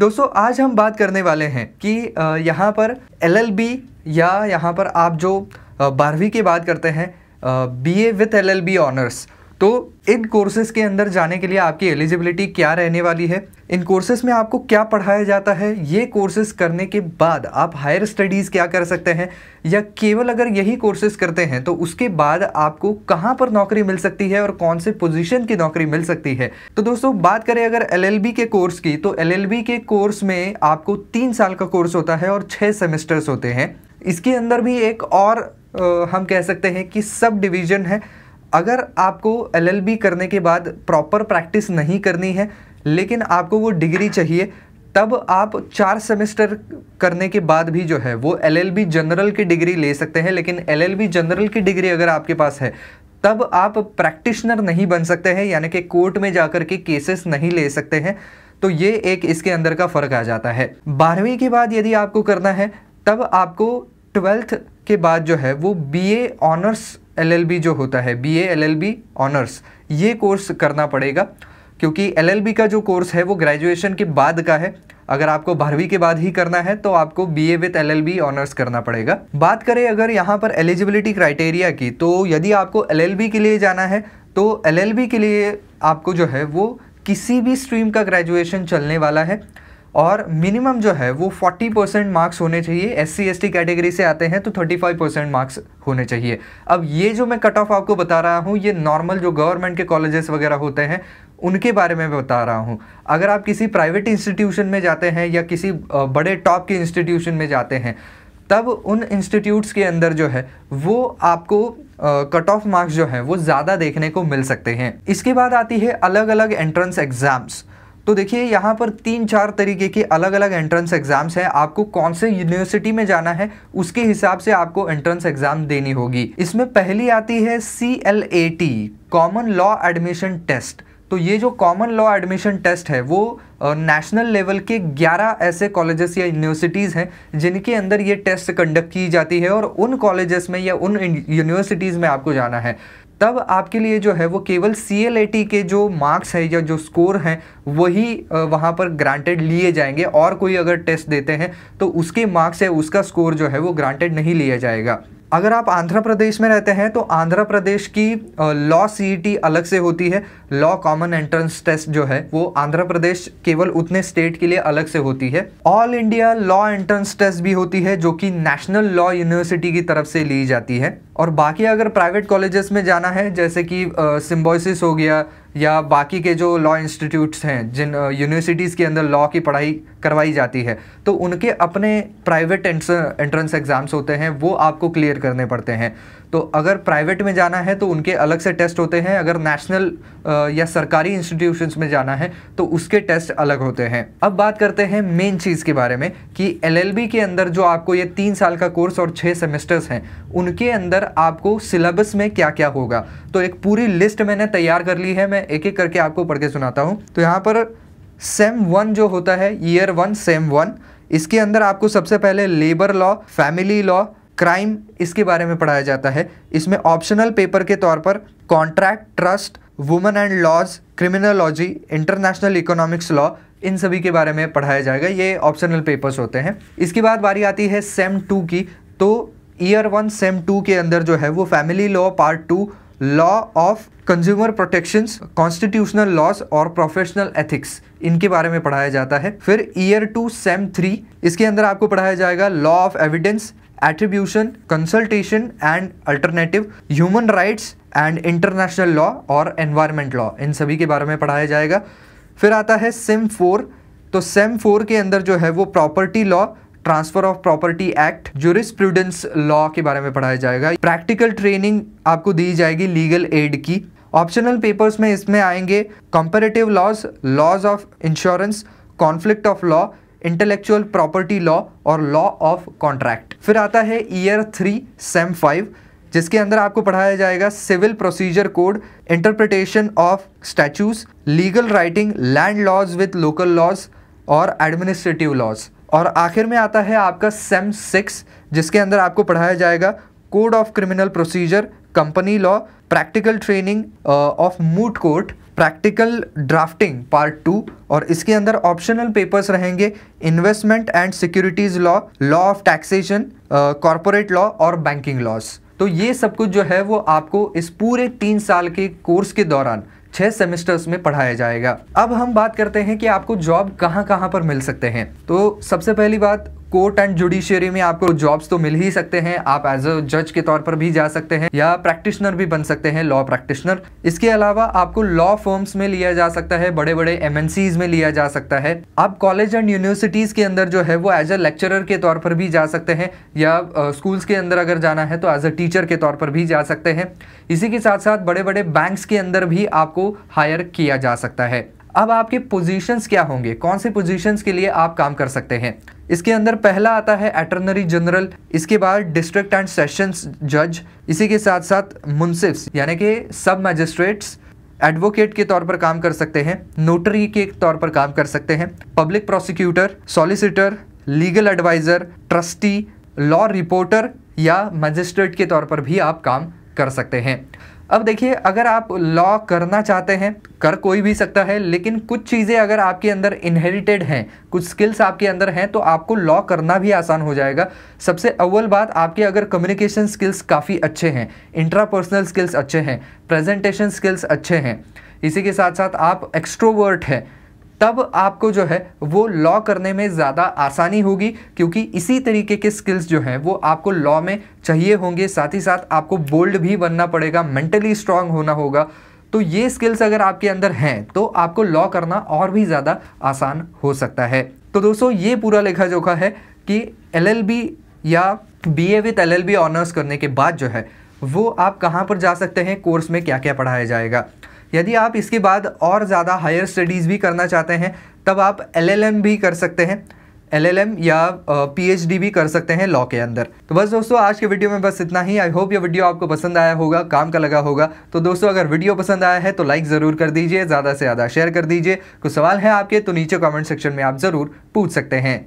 दोस्तों आज हम बात करने वाले हैं कि यहाँ पर एल या यहाँ पर आप जो बारहवीं की बात करते हैं B A with L L B honours तो इन कोर्सेज़ के अंदर जाने के लिए आपकी एलिजिबिलिटी क्या रहने वाली है इन कोर्सेज़ में आपको क्या पढ़ाया जाता है ये कोर्सेज़ करने के बाद आप हायर स्टडीज़ क्या कर सकते हैं या केवल अगर यही कोर्सेज़ करते हैं तो उसके बाद आपको कहाँ पर नौकरी मिल सकती है और कौन से पोजीशन की नौकरी मिल सकती है तो दोस्तों बात करें अगर एल के कोर्स की तो एल के कोर्स में आपको तीन साल का कोर्स होता है और छः सेमेस्टर्स होते हैं इसके अंदर भी एक और आ, हम कह सकते हैं कि सब डिवीज़न है अगर आपको एलएलबी करने के बाद प्रॉपर प्रैक्टिस नहीं करनी है लेकिन आपको वो डिग्री चाहिए तब आप चार सेमेस्टर करने के बाद भी जो है वो एलएलबी जनरल की डिग्री ले सकते हैं लेकिन एलएलबी जनरल की डिग्री अगर आपके पास है तब आप प्रैक्टिशनर नहीं बन सकते हैं यानी कि कोर्ट में जाकर के केसेस नहीं ले सकते हैं तो ये एक इसके अंदर का फ़र्क आ जाता है बारहवीं के बाद यदि आपको करना है तब आपको ट्वेल्थ के बाद जो है वो बीए ऑनर्स एलएलबी जो होता है बीए एलएलबी ऑनर्स ये कोर्स करना पड़ेगा क्योंकि एलएलबी का जो कोर्स है वो ग्रेजुएशन के बाद का है अगर आपको बारहवीं के बाद ही करना है तो आपको बीए विद एलएलबी ऑनर्स करना पड़ेगा बात करें अगर यहाँ पर एलिजिबिलिटी क्राइटेरिया की तो यदि आपको एलएलबी के लिए जाना है तो एलएलबी के लिए आपको जो है वो किसी भी स्ट्रीम का ग्रेजुएशन चलने वाला है और मिनिमम जो है वो 40 परसेंट मार्क्स होने चाहिए एस सी कैटेगरी से आते हैं तो 35 परसेंट मार्क्स होने चाहिए अब ये जो मैं कट ऑफ आपको बता रहा हूँ ये नॉर्मल जो गवर्नमेंट के कॉलेजेस वगैरह होते हैं उनके बारे में बता रहा हूँ अगर आप किसी प्राइवेट इंस्टीट्यूशन में जाते हैं या किसी बड़े टॉप के इंस्टीट्यूशन में जाते हैं तब उन इंस्टीट्यूट्स के अंदर जो है वो आपको कट ऑफ मार्क्स जो है वो ज़्यादा देखने को मिल सकते हैं इसके बाद आती है अलग अलग एंट्रेंस एग्ज़ाम्स तो देखिए यहाँ पर तीन चार तरीके के अलग अलग एंट्रेंस एग्ज़ाम्स हैं आपको कौन से यूनिवर्सिटी में जाना है उसके हिसाब से आपको एंट्रेंस एग्ज़ाम देनी होगी इसमें पहली आती है C L A T common law admission test तो ये जो कॉमन लॉ एडमिशन टेस्ट है वो नेशनल लेवल के 11 ऐसे कॉलेजेस या यूनिवर्सिटीज़ हैं जिनके अंदर ये टेस्ट कंडक्ट की जाती है और उन कॉलेजेस में या उन यूनिवर्सिटीज़ में आपको जाना है तब आपके लिए जो है वो केवल सी के जो मार्क्स है या जो स्कोर हैं वही वहाँ पर ग्रांटेड लिए जाएंगे और कोई अगर टेस्ट देते हैं तो उसके मार्क्स है उसका स्कोर जो है वो ग्रांटेड नहीं लिया जाएगा अगर आप आंध्र प्रदेश में रहते हैं तो आंध्र प्रदेश की लॉ सीईटी e अलग से होती है लॉ कॉमन एंट्रेंस टेस्ट जो है वो आंध्र प्रदेश केवल उतने स्टेट के लिए अलग से होती है All India law entrance test भी होती है जो कि नेशनल लॉ यूनिवर्सिटी की तरफ से ली जाती है और बाकी अगर प्राइवेट कॉलेजेस में जाना है जैसे कि सिम्बोसिस हो गया या बाकी के जो लॉ इंस्टीट्यूट्स हैं जिन यूनिवर्सिटीज़ के अंदर लॉ की पढ़ाई करवाई जाती है तो उनके अपने प्राइवेट एंट्रेंस एग्ज़ाम्स होते हैं वो आपको क्लियर करने पड़ते हैं तो अगर प्राइवेट में जाना है तो उनके अलग से टेस्ट होते हैं अगर नेशनल या सरकारी इंस्टीट्यूशंस में जाना है तो उसके टेस्ट अलग होते हैं अब बात करते हैं मेन चीज़ के बारे में कि एलएलबी के अंदर जो आपको ये तीन साल का कोर्स और छः सेमेस्टर्स हैं उनके अंदर आपको सिलेबस में क्या क्या होगा तो एक पूरी लिस्ट मैंने तैयार कर ली है मैं एक एक करके आपको पढ़ के सुनाता हूँ तो यहाँ पर सेम वन जो होता है ईयर वन सेम वन इसके अंदर आपको सबसे पहले labour law family law crime इसके बारे में पढ़ाया जाता है इसमें ऑप्शनल पेपर के तौर पर contract trust women and laws criminology international economics law इन सभी के बारे में पढ़ाया जाएगा ये ऑप्शनल पेपर्स होते हैं इसके बाद बारी आती है सेम टू की तो ईयर वन सेम टू के अंदर जो है वो family law part two law of consumer protections constitutional laws और प्रोफेशनल एथिक्स इनके बारे में पढ़ाया जाता है फिर ईयर टू सेम थ्री इसके अंदर आपको पढ़ाया जाएगा law of evidence attribution consultation and alternative human rights and international law और एनवायरमेंट लॉ इन सभी के बारे में पढ़ाया जाएगा फिर आता है सेम फोर तो सेम फोर के अंदर जो है वो property law transfer of property act jurisprudence law के बारे में पढ़ाया जाएगा प्रैक्टिकल ट्रेनिंग आपको दी जाएगी लीगल एड की ऑप्शनल पेपर्स में इसमें आएंगे comparative laws laws of insurance conflict of law intellectual property law और लॉ ऑफ कॉन्ट्रैक्ट फिर आता है ईयर थ्री सेम फाइव जिसके अंदर आपको पढ़ाया जाएगा civil procedure code interpretation of statutes legal writing land laws with local laws और एडमिनिस्ट्रेटिव लॉज और आखिर में आता है आपका सेम सिक्स जिसके अंदर आपको पढ़ाया जाएगा code of criminal procedure company law practical training of moot court practical drafting part two और इसके अंदर ऑप्शनल पेपर्स रहेंगे investment and securities law law of taxation corporate law और बैंकिंग लॉस तो ये सब कुछ जो है वो आपको इस पूरे तीन साल के कोर्स के दौरान छह सेमेस्टर्स में पढ़ाया जाएगा अब हम बात करते हैं कि आपको जॉब कहाँ कहाँ पर मिल सकते हैं तो सबसे पहली बात कोर्ट एंड जुडिशियरी में आपको जॉब्स तो मिल ही सकते हैं आप एज अ जज के तौर पर भी जा सकते हैं या प्रैक्टिशनर भी बन सकते हैं लॉ प्रैक्टिशनर इसके अलावा आपको लॉ फर्म्स में लिया जा सकता है बड़े बड़े एम में लिया जा सकता है आप कॉलेज एंड यूनिवर्सिटीज़ के अंदर जो है वो एज अ लेक्चरर के तौर पर भी जा सकते हैं या स्कूल्स uh, के अंदर अगर जाना है तो एज अ टीचर के तौर पर भी जा सकते हैं इसी के साथ साथ बड़े बड़े बैंक्स के अंदर भी आपको हायर किया जा सकता है अब आपके पोजीशंस क्या होंगे कौन से पोजीशंस के लिए आप काम कर सकते हैं इसके अंदर पहला आता है एटर्नरी जनरल इसके बाद डिस्ट्रिक्ट एंड सेशंस जज इसी के साथ साथ मुंसिफ्स यानी कि सब मजिस्ट्रेट्स एडवोकेट के तौर पर काम कर सकते हैं नोटरी के तौर पर काम कर सकते हैं public prosecutor solicitor legal adviser trustee law reporter या मजिस्ट्रेट के तौर पर भी आप काम कर सकते हैं अब देखिए अगर आप लॉ करना चाहते हैं कर कोई भी सकता है लेकिन कुछ चीज़ें अगर आपके अंदर इनहेरिटेड हैं कुछ स्किल्स आपके अंदर हैं तो आपको लॉ करना भी आसान हो जाएगा सबसे अव्वल बात आपके अगर कम्युनिकेशन स्किल्स काफ़ी अच्छे हैं इंट्रापर्सनल स्किल्स अच्छे हैं प्रेजेंटेशन स्किल्स अच्छे हैं इसी के साथ साथ आप एक्स्ट्रोवर्ट हैं तब आपको जो है वो लॉ करने में ज़्यादा आसानी होगी क्योंकि इसी तरीके के स्किल्स जो हैं वो आपको लॉ में चाहिए होंगे साथ ही साथ आपको बोल्ड भी बनना पड़ेगा मेंटली स्ट्रांग होना होगा तो ये स्किल्स अगर आपके अंदर हैं तो आपको लॉ करना और भी ज़्यादा आसान हो सकता है तो दोस्तों ये पूरा लेखा जोखा है कि एल या B A with L honours करने के बाद जो है वो आप कहाँ पर जा सकते हैं कोर्स में क्या क्या पढ़ाया जाएगा यदि आप इसके बाद और ज़्यादा हायर स्टडीज़ भी करना चाहते हैं तब आप एलएलएम भी कर सकते हैं एलएलएम या पीएचडी भी कर सकते हैं लॉ के अंदर तो बस दोस्तों आज के वीडियो में बस इतना ही आई होप ये वीडियो आपको पसंद आया होगा काम का लगा होगा तो दोस्तों अगर वीडियो पसंद आया है तो लाइक ज़रूर कर दीजिए ज़्यादा से ज़्यादा शेयर कर दीजिए कुछ सवाल है आपके तो नीचे कमेंट सेक्शन में आप ज़रूर पूछ सकते हैं